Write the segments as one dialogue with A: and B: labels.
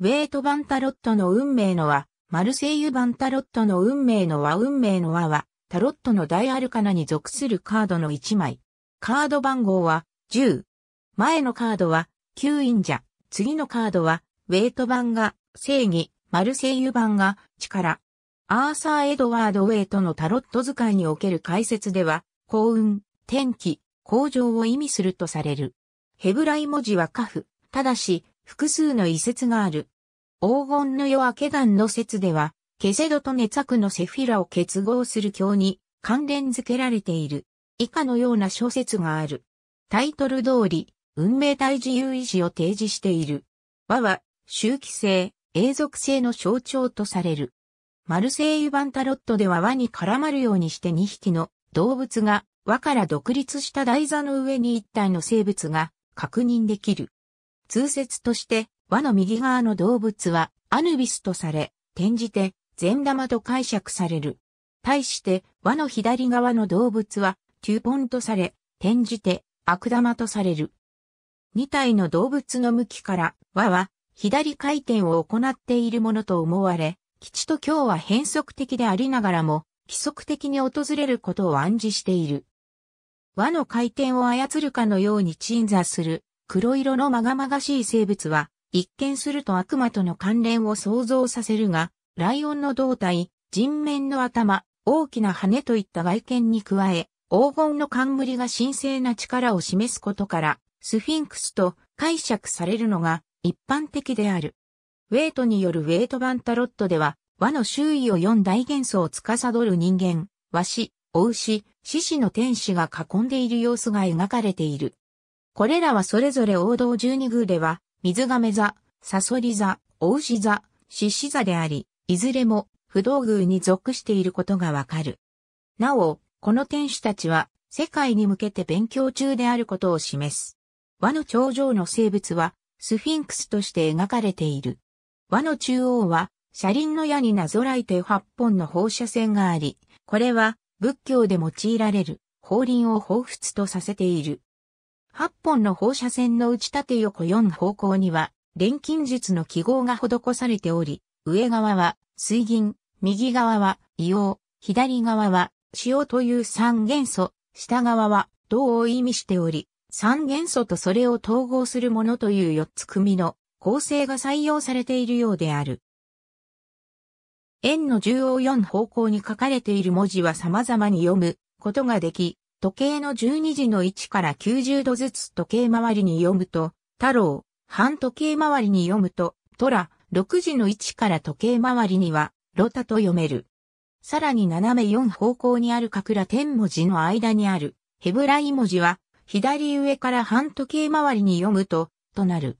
A: ウェイト・バンタロットの運命の輪、マルセイユ・バンタロットの運命の輪運命の輪は、タロットの大アルカナに属するカードの1枚。カード番号は10。前のカードは9インジャ。次のカードは、ウェイト版が正義、マルセイユ版が力。アーサー・エドワード・ウェイトのタロット使いにおける解説では、幸運、天気、向上を意味するとされる。ヘブライ文字はカフ。ただし、複数の遺説がある。黄金の夜明け岩の説では、ケセドとネザクのセフィラを結合する教に関連付けられている。以下のような諸説がある。タイトル通り、運命体自由意志を提示している。和は、周期性、永続性の象徴とされる。マルセイユンタロットでは和に絡まるようにして2匹の動物が和から独立した台座の上に1体の生物が確認できる。通説として、和の右側の動物はアヌビスとされ、転じて善玉と解釈される。対して和の左側の動物はテューポンとされ、転じて悪玉とされる。二体の動物の向きから和は左回転を行っているものと思われ、吉と今日は変則的でありながらも、規則的に訪れることを暗示している。和の回転を操るかのように鎮座する黒色のまがまがしい生物は、一見すると悪魔との関連を想像させるが、ライオンの胴体、人面の頭、大きな羽といった外見に加え、黄金の冠が神聖な力を示すことから、スフィンクスと解釈されるのが一般的である。ウェイトによるウェイト版タロットでは、和の周囲を4大元素を司る人間、和紙、お牛、獅子の天使が囲んでいる様子が描かれている。これらはそれぞれ王道十二宮では、水亀座、サソリ座、お牛座、獅子座であり、いずれも不動宮に属していることがわかる。なお、この天使たちは世界に向けて勉強中であることを示す。和の頂上の生物はスフィンクスとして描かれている。和の中央は車輪の矢になぞらえて8本の放射線があり、これは仏教で用いられる法輪を彷彿とさせている。8本の放射線の打ち縦横4方向には、錬金術の記号が施されており、上側は水銀、右側は硫黄、左側は塩という三元素、下側は銅を意味しており、三元素とそれを統合するものという四つ組の構成が採用されているようである。円の縦横4方向に書かれている文字は様々に読むことができ、時計の12時の位置から90度ずつ時計回りに読むと、太郎、半時計回りに読むと、トラ、6時の位置から時計回りには、ロタと読める。さらに斜め4方向にある角1天文字の間にある、ヘブライ文字は、左上から半時計回りに読むと、となる。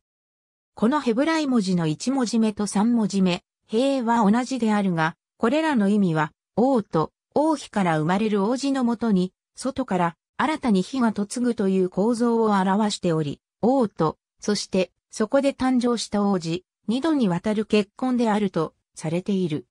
A: このヘブライ文字の1文字目と3文字目、平は同じであるが、これらの意味は、王と王妃から生まれる王子のもとに外から新たに火が嫁ぐという構造を表しており、王と、そしてそこで誕生した王子、二度にわたる結婚であるとされている。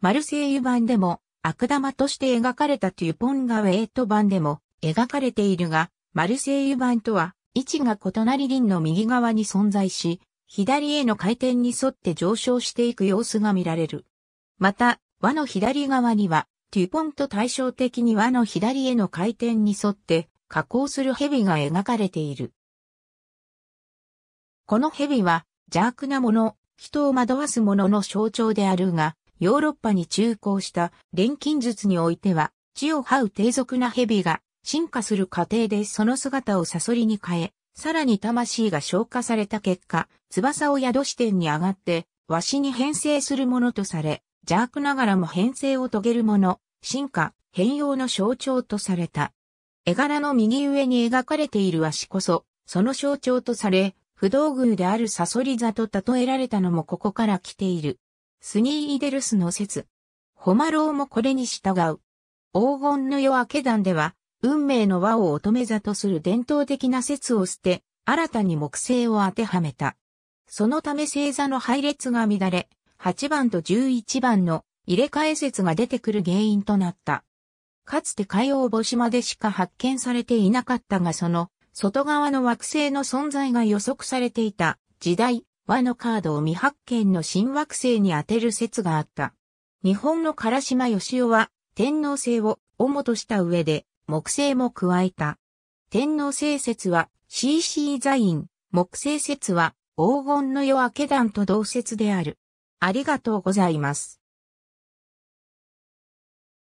A: マルセイユ版でも悪玉として描かれたテュポンガウェイト版でも描かれているが、マルセイユ版とは位置が異なり輪の右側に存在し、左への回転に沿って上昇していく様子が見られる。また、輪の左側にはデュポンと対照的に輪の左への回転に沿って加工する蛇が描かれている。この蛇は邪悪なもの、人を惑わすものの象徴であるが、ヨーロッパに中興した錬金術においては、地を這う低俗な蛇が進化する過程でその姿をサソリに変え、さらに魂が消化された結果、翼を宿視点に上がって、しに編成するものとされ、邪悪ながらも編成を遂げるもの、進化、変容の象徴とされた。絵柄の右上に描かれている足こそ、その象徴とされ、不動宮であるサソリ座と例えられたのもここから来ている。スニーイデルスの説。ホマローもこれに従う。黄金の夜明け団では、運命の輪を乙女座とする伝統的な説を捨て、新たに木星を当てはめた。そのため星座の配列が乱れ、8番と11番の入れ替え説が出てくる原因となった。かつて海洋星までしか発見されていなかったがその外側の惑星の存在が予測されていた時代和のカードを未発見の新惑星に当てる説があった。日本の唐島義雄は天皇星を主とした上で木星も加えた。天皇星説は CC 座院、木星説は黄金の夜明け団と同説である。ありがとうございます。